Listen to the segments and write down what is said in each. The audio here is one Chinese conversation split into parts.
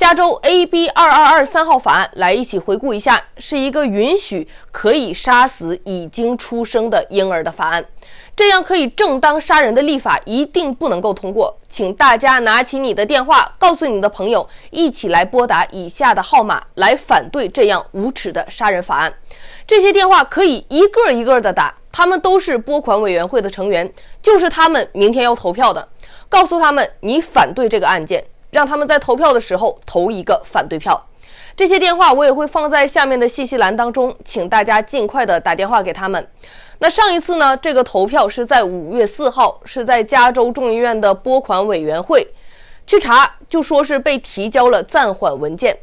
加州 A B 二二二三号法案，来一起回顾一下，是一个允许可以杀死已经出生的婴儿的法案。这样可以正当杀人的立法一定不能够通过。请大家拿起你的电话，告诉你的朋友，一起来拨打以下的号码，来反对这样无耻的杀人法案。这些电话可以一个一个的打，他们都是拨款委员会的成员，就是他们明天要投票的。告诉他们你反对这个案件。让他们在投票的时候投一个反对票。这些电话我也会放在下面的信息栏当中，请大家尽快的打电话给他们。那上一次呢，这个投票是在五月四号，是在加州众议院的拨款委员会。去查就说是被提交了暂缓文件。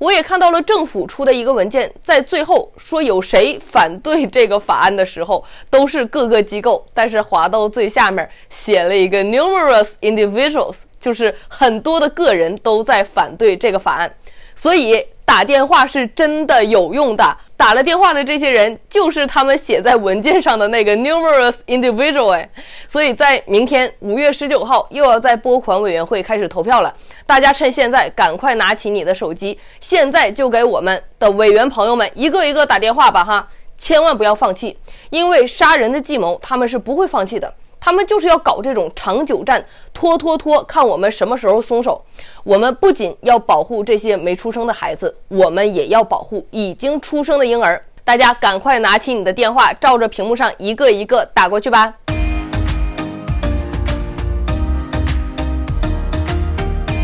我也看到了政府出的一个文件，在最后说有谁反对这个法案的时候，都是各个机构，但是划到最下面写了一个 numerous individuals，就是很多的个人都在反对这个法案，所以打电话是真的有用的。打了电话的这些人，就是他们写在文件上的那个 numerous i n d i v i d u a l 哎，所以，在明天五月十九号，又要在拨款委员会开始投票了。大家趁现在，赶快拿起你的手机，现在就给我们的委员朋友们一个一个打电话吧！哈，千万不要放弃，因为杀人的计谋，他们是不会放弃的。他们就是要搞这种长久战，拖拖拖，看我们什么时候松手。我们不仅要保护这些没出生的孩子，我们也要保护已经出生的婴儿。大家赶快拿起你的电话，照着屏幕上一个一个打过去吧。